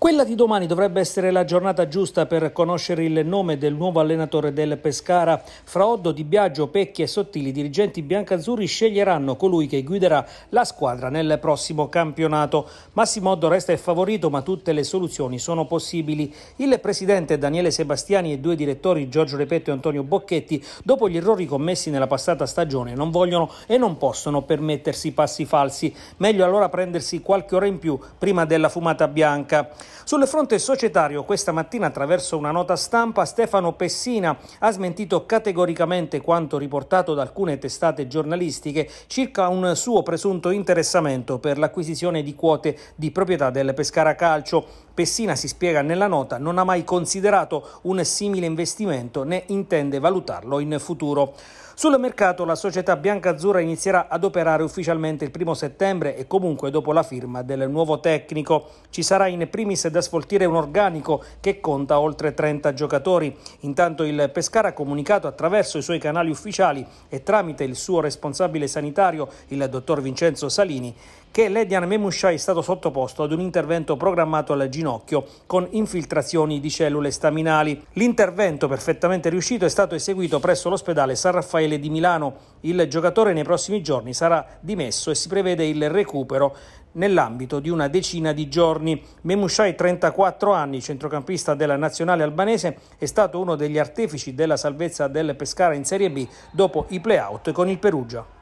Quella di domani dovrebbe essere la giornata giusta per conoscere il nome del nuovo allenatore del Pescara. Fra Oddo, Di Biagio, Pecchi e Sottili, i dirigenti biancazzurri sceglieranno colui che guiderà la squadra nel prossimo campionato. Massimo Oddo resta il favorito, ma tutte le soluzioni sono possibili. Il presidente Daniele Sebastiani e due direttori Giorgio Repetto e Antonio Bocchetti, dopo gli errori commessi nella passata stagione, non vogliono e non possono permettersi passi falsi. Meglio allora prendersi qualche ora in più prima della fumata bianca. Sul fronte societario, questa mattina attraverso una nota stampa, Stefano Pessina ha smentito categoricamente quanto riportato da alcune testate giornalistiche circa un suo presunto interessamento per l'acquisizione di quote di proprietà del Pescara Calcio. Pessina, si spiega nella nota, non ha mai considerato un simile investimento né intende valutarlo in futuro. Sul mercato la società biancazzurra inizierà ad operare ufficialmente il primo settembre e comunque dopo la firma del nuovo tecnico. Ci sarà in primis da sfoltire un organico che conta oltre 30 giocatori. Intanto il Pescara ha comunicato attraverso i suoi canali ufficiali e tramite il suo responsabile sanitario, il dottor Vincenzo Salini, che Ledian Memushai è stato sottoposto ad un intervento programmato al ginocchio con infiltrazioni di cellule staminali. L'intervento perfettamente riuscito è stato eseguito presso l'ospedale San Raffaele di Milano. Il giocatore nei prossimi giorni sarà dimesso e si prevede il recupero nell'ambito di una decina di giorni. Memushai, 34 anni, centrocampista della nazionale albanese, è stato uno degli artefici della salvezza del Pescara in Serie B dopo i play-out con il Perugia.